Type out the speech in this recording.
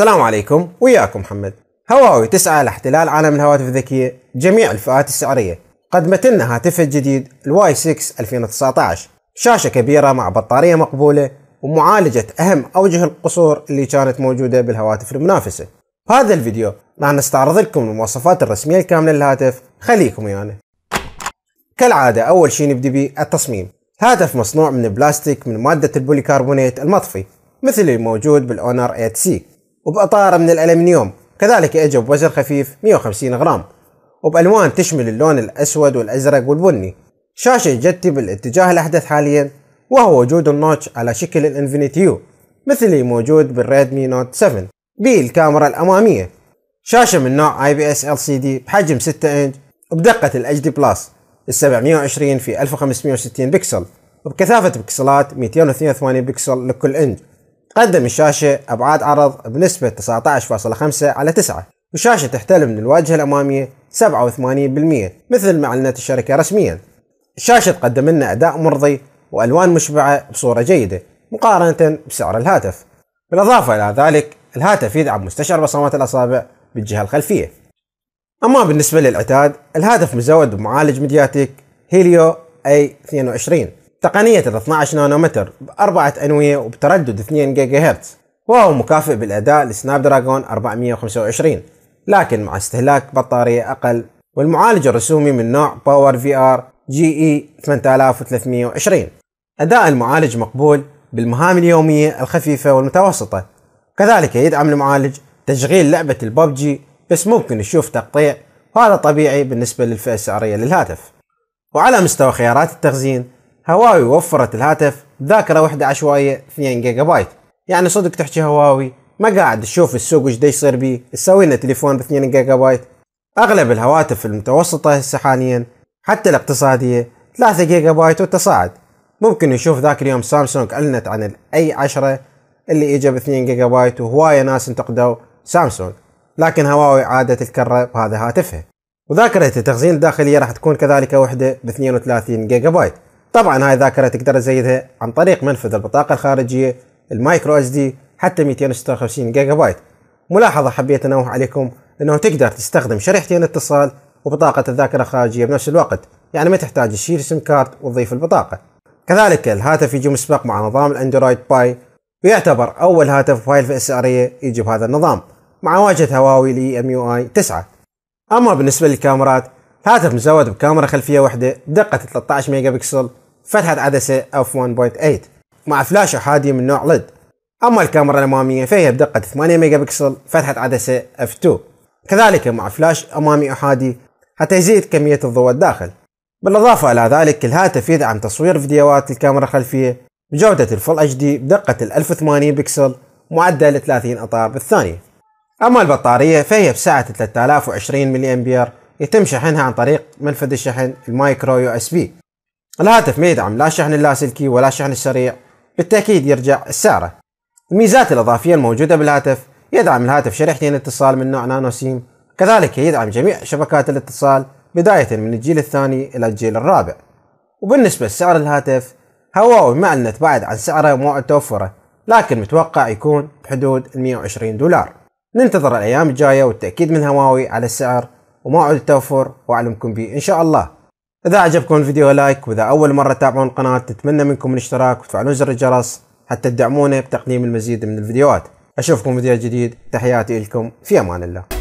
السلام عليكم وياكم محمد هواوي تسعى لاحتلال عالم الهواتف الذكية جميع الفئات السعرية قدمت لنا هاتفها الجديد الواي 6 2019 شاشة كبيرة مع بطارية مقبولة ومعالجة أهم أوجه القصور اللي كانت موجودة بالهواتف المنافسة بهذا الفيديو راح نستعرض لكم المواصفات الرسمية الكاملة للهاتف خليكم ويانا كالعادة أول شيء نبدأ به التصميم هاتف مصنوع من بلاستيك من مادة البوليكربونات المطفي مثل الموجود بالأونر 8 سي وبإطارة من الألمنيوم كذلك إجا وزن خفيف 150 غرام وبألوان تشمل اللون الأسود والأزرق والبني شاشة جت بالاتجاه الأحدث حاليا وهو وجود النوتش على شكل الانفينيتيو يو مثل اللي موجود بالريدمي نوت 7 بالكاميرا الأمامية شاشة من نوع IPS LCD بحجم 6 إنج وبدقة ال HD بلس 720 في 1560 بكسل وبكثافة بكسلات 282 بكسل لكل إنج قدم الشاشة أبعاد عرض بنسبة 19.5 على 9 والشاشة تحتل من الواجهة الأمامية 87% مثل ما أعلنت الشركة رسميا الشاشة تقدم لنا أداء مرضي وألوان مشبعة بصورة جيدة مقارنة بسعر الهاتف بالإضافة إلى ذلك الهاتف يدعم مستشعر بصمات الأصابع بالجهة الخلفية أما بالنسبة للعتاد الهاتف مزود بمعالج ميدياتيك هيليو A22 تقنية ال 12 نانومتر بأربعة أنوية وبتردد 2 جيجا هرتز وهو مكافئ بالأداء لسناب دراجون 425 لكن مع استهلاك بطارية أقل والمعالج الرسومي من نوع باور في ار جي اي 8320 أداء المعالج مقبول بالمهام اليومية الخفيفة والمتوسطة كذلك يدعم المعالج تشغيل لعبة الببجي بس ممكن نشوف تقطيع وهذا طبيعي بالنسبة للفئة السعرية للهاتف وعلى مستوى خيارات التخزين هواوي وفرت الهاتف ذاكرة واحدة عشوائية 2 جيجا بايت يعني صدق تحكي هواوي ما قاعد تشوف السوق وش يصير بيه تسوي لنا تليفون ب 2 جيجا بايت اغلب الهواتف المتوسطة هسه حاليا حتى الاقتصادية 3 جيجا بايت وتصاعد ممكن نشوف ذاك اليوم سامسونج اعلنت عن الاي 10 اللي اجى ب 2 جيجا بايت وهواية ناس انتقدوا سامسونج لكن هواوي عادت الكرة بهذا هاتفها وذاكرة التخزين الداخلية راح تكون كذلك وحدة ب 32 جيجا بايت طبعا هاي الذاكره تقدر تزيدها عن طريق منفذ البطاقه الخارجيه المايكرو اس دي حتى 256 جيجا بايت ملاحظه حبيت انوه عليكم انه تقدر تستخدم شريحتين اتصال وبطاقه الذاكره الخارجيه بنفس الوقت يعني ما تحتاج تشيل سم كارت وتضيف البطاقه كذلك الهاتف يجي مسبق مع نظام الاندرويد باي ويعتبر اول هاتف فايل اس ار إية يجي بهذا النظام مع واجهه هواوي لي ام يو اي 9 اما بالنسبه للكاميرات الهاتف مزود بكاميرا خلفيه واحده بدقه 13 ميجا بكسل فتحت عدسة f1.8 مع فلاشة حادية من نوع ليد أما الكاميرا الأمامية فهي بدقة 8 ميجا بكسل فتحت عدسة f2 كذلك مع فلاش أمامي أحادي حتى يزيد كمية الضوء الداخل بالإضافة إلى ذلك الهاتف يدعم تصوير فيديوهات الكاميرا الخلفية بجودة الفل اتش دي بدقة 1080 بكسل معدل 30 إطار بالثانية أما البطارية فهي بسعة 3020 ملي أمبير يتم شحنها عن طريق منفذ الشحن المايكرو يو اس بي الهاتف ما يدعم لا شحن اللاسلكي ولا شحن السريع بالتأكيد يرجع السعرة الميزات الإضافية الموجودة بالهاتف يدعم الهاتف شريحتين اتصال من نوع نانو سيم كذلك يدعم جميع شبكات الاتصال بداية من الجيل الثاني إلى الجيل الرابع وبالنسبة لسعر الهاتف هواوي ما أعلنت بعد عن سعره مو توفره لكن متوقع يكون بحدود 120 دولار ننتظر الأيام الجاية والتأكيد من هواوي على السعر وموعد التوفر وأعلمكم به إن شاء الله إذا عجبكم الفيديو لايك وإذا أول مرة تتابعون القناة تتمنى منكم الاشتراك وتفعلون زر الجرس حتى تدعمونا بتقديم المزيد من الفيديوهات أشوفكم فيديو جديد تحياتي لكم في أمان الله